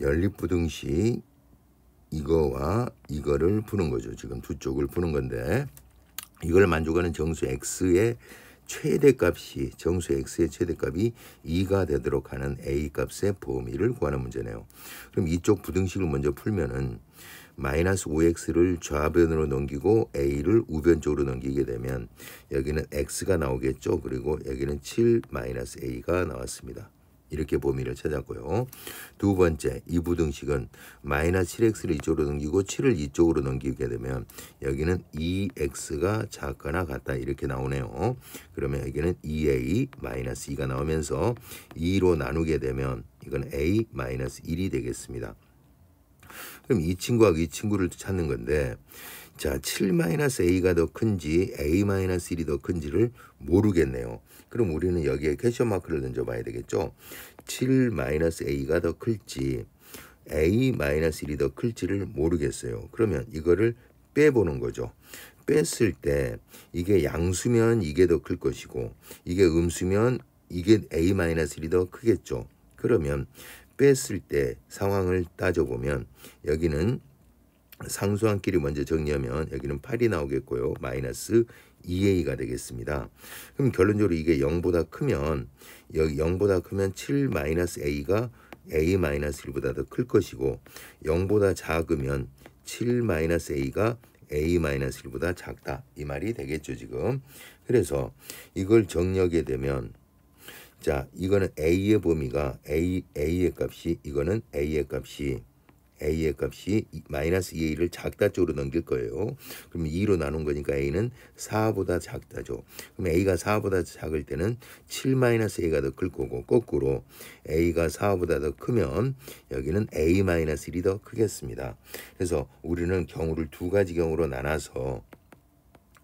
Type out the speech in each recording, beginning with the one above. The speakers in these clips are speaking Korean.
연립부등식 이거와 이거를 푸는 거죠. 지금 두 쪽을 푸는 건데 이걸 만족하는 정수 x의 최대값이 정수 x의 최대값이 2가 되도록 하는 a 값의 범위를 구하는 문제네요. 그럼 이쪽 부등식을 먼저 풀면은 마이너스 5x를 좌변으로 넘기고 a를 우변 쪽으로 넘기게 되면 여기는 x가 나오겠죠. 그리고 여기는 7 마이너스 a가 나왔습니다. 이렇게 범위를 찾았고요. 두 번째 이부등식은 마이너스 7x를 이쪽으로 넘기고 7을 이쪽으로 넘기게 되면 여기는 2x가 작거나 같다 이렇게 나오네요. 그러면 여기는 2a 마이너스 2가 나오면서 2로 나누게 되면 이건 a 마이너스 1이 되겠습니다. 그럼 이친구하고이 친구를 찾는 건데 자, 7-A가 더 큰지 A-1이 더 큰지를 모르겠네요. 그럼 우리는 여기에 캐션 마크를 던져봐야 되겠죠. 7-A가 더 클지 A-1이 더 클지를 모르겠어요. 그러면 이거를 빼보는 거죠. 뺐을 때 이게 양수면 이게 더 클 것이고 이게 음수면 이게 A-1이 더 크겠죠. 그러면 뺐을 때 상황을 따져보면 여기는 상수한끼리 먼저 정리하면 여기는 8이 나오겠고요. 마이너스 2a가 되겠습니다. 그럼 결론적으로 이게 0보다 크면 여기 0보다 크면 7 마이너스 a가 a 마이너스 1보다 더 클 것이고 0보다 작으면 7 마이너스 a가 a 마이너스 1보다 작다 이 말이 되겠죠 지금. 그래서 이걸 정리하게 되면 자, 이거는 A의 범위가 A, A의 값이 이거는 A의 값이 A의 값이 마이너스 2A를 작다 쪽으로 넘길 거예요. 그럼 2로 나눈 거니까 A는 4보다 작다죠. 그럼 A가 4보다 작을 때는 7 마이너스 A가 더 클 거고 거꾸로 A가 4보다 더 크면 여기는 A 마이너스 1이 더 크겠습니다. 그래서 우리는 경우를 두 가지 경우로 나눠서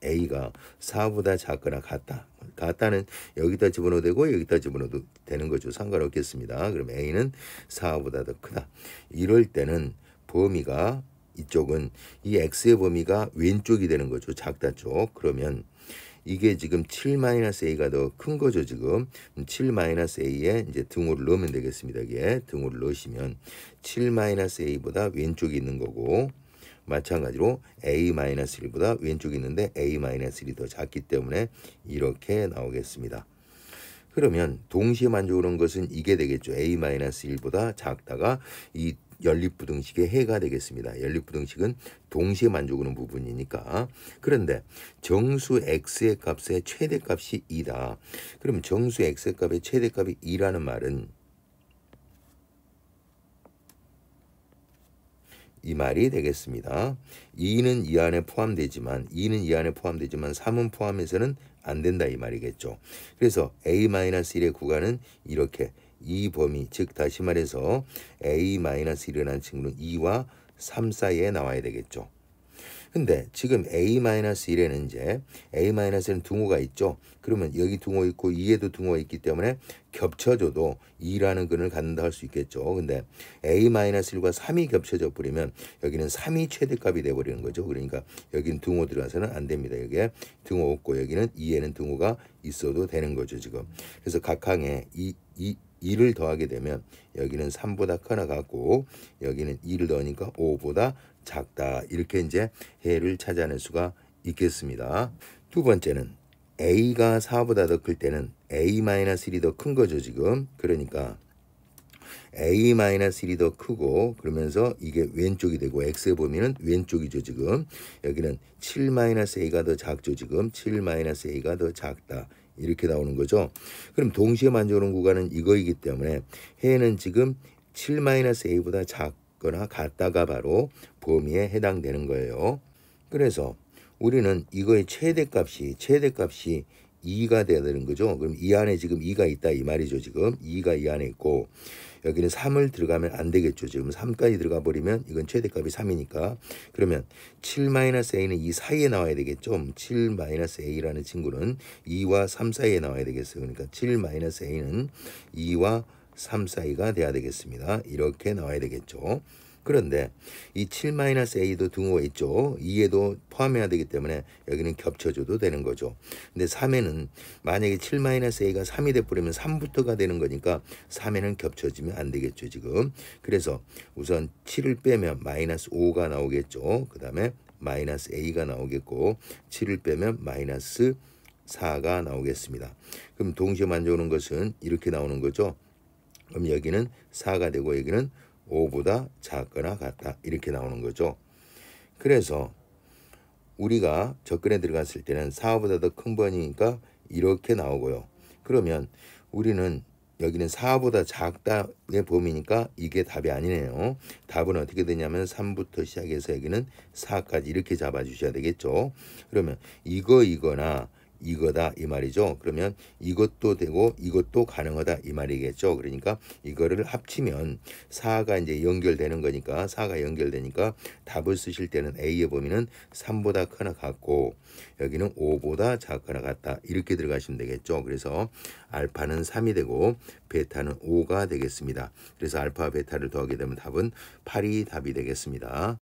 A가 4보다 작거나 같다. 같다는 여기다 집어넣어도 되고 여기다 집어넣어도 되는 거죠. 상관없겠습니다. 그럼 A는 4보다 더 크다. 이럴 때는 범위가 이쪽은 이 X의 범위가 왼쪽이 되는 거죠. 작다 쪽. 그러면 이게 지금 7-A가 더 큰 거죠, 지금. 7-A에 이제 등호를 넣으면 되겠습니다. 이게 등호를 넣으시면 7-A보다 왼쪽이 있는 거고 마찬가지로 a 1보다 왼쪽에 있는데 a-1이 더 작기 때문에 이렇게 나오겠습니다. 그러면 동시에 만족하는 것은 이게 되겠죠. a-1보다 작다가 이 연립부등식의 해가 되겠습니다. 연립부등식은 동시에 만족하는 부분이니까. 그런데 정수 x의 값의 최대값이 2다. 그럼 정수 x의 값의 최대값이 2라는 말은 이 말이 되겠습니다. 2는 이 안에 포함되지만 2는 이 안에 포함되지만 3은 포함해서는 안 된다 이 말이겠죠. 그래서 a-1의 구간은 이렇게 이 범위 즉 다시 말해서 a-1이라는 친구는 2와 3 사이에 나와야 되겠죠. 근데 지금 a-1에는 이제 a-1에는 등호가 있죠. 그러면 여기 등호 있고 2에도 등호가 있기 때문에 겹쳐져도 2라는 근을 갖는다 할 수 있겠죠. 근데 a-1과 3이 겹쳐져 버리면 여기는 3이 최대값이 돼 버리는 거죠. 그러니까 여기는 등호 들어가서는 안 됩니다. 여기에 등호 없고 여기는 2에는 등호가 있어도 되는 거죠, 지금. 그래서 각항에 이, 이, 2를 더하게 되면 여기는 3보다 크나 같고 여기는 2를 더하니까 5보다 작다. 이렇게 이제 해를 찾아낼 수가 있겠습니다. 두 번째는 A가 4보다 더 클 때는 A-1이 더 큰 거죠, 지금. 그러니까 a-1이 더 크고 그러면서 이게 왼쪽이 되고 x의 범위는 왼쪽이죠 지금 여기는 7-a가 더 작죠 지금 7-a가 더 작다 이렇게 나오는 거죠. 그럼 동시에 만져오는 구간은 이거이기 때문에 해는 지금 7-A보다 작거나 같다가 바로 범위에 해당되는 거예요. 그래서 우리는 이거의 최대값이 최대값이 2가 돼야 되는 거죠. 그럼 이 안에 지금 2가 있다 이 말이죠. 지금 2가 이 안에 있고 여기는 3을 들어가면 안 되겠죠. 지금 3까지 들어가 버리면 이건 최대값이 3이니까 그러면 7-a는 이 사이에 나와야 되겠죠. 7-a라는 친구는 2와 3 사이에 나와야 되겠어요. 그러니까 7-a는 2와 3 사이가 돼야 되겠습니다. 이렇게 나와야 되겠죠. 그런데 이 7-A도 등호가 있죠. 2에도 포함해야 되기 때문에 여기는 겹쳐줘도 되는 거죠. 근데 3에는 만약에 7-A가 3이 돼버리면 3부터가 되는 거니까 3에는 겹쳐지면 안 되겠죠. 지금. 그래서 우선 7을 빼면 마이너스 5가 나오겠죠. 그 다음에 마이너스 A가 나오겠고 7을 빼면 마이너스 4가 나오겠습니다. 그럼 동시에 만져오는 것은 이렇게 나오는 거죠. 그럼 여기는 4가 되고 여기는 5보다 작거나 같다. 이렇게 나오는 거죠. 그래서 우리가 접근에 들어갔을 때는 4보다 더 큰 번이니까 이렇게 나오고요. 그러면 우리는 여기는 4보다 작다의 범위니까 이게 답이 아니네요. 답은 어떻게 되냐면 3부터 시작해서 여기는 4까지 이렇게 잡아주셔야 되겠죠. 그러면 이거 이거나 이거다 이 말이죠. 그러면 이것도 되고 이것도 가능하다 이 말이겠죠. 그러니까 이거를 합치면 4가 이제 연결되는 거니까 4가 연결되니까 답을 쓰실 때는 A의 범위는 3보다 크나 같고 여기는 5보다 작거나 같다 이렇게 들어가시면 되겠죠. 그래서 알파는 3이 되고 베타는 5가 되겠습니다. 그래서 알파 베타를 더하게 되면 답은 8이 답이 되겠습니다.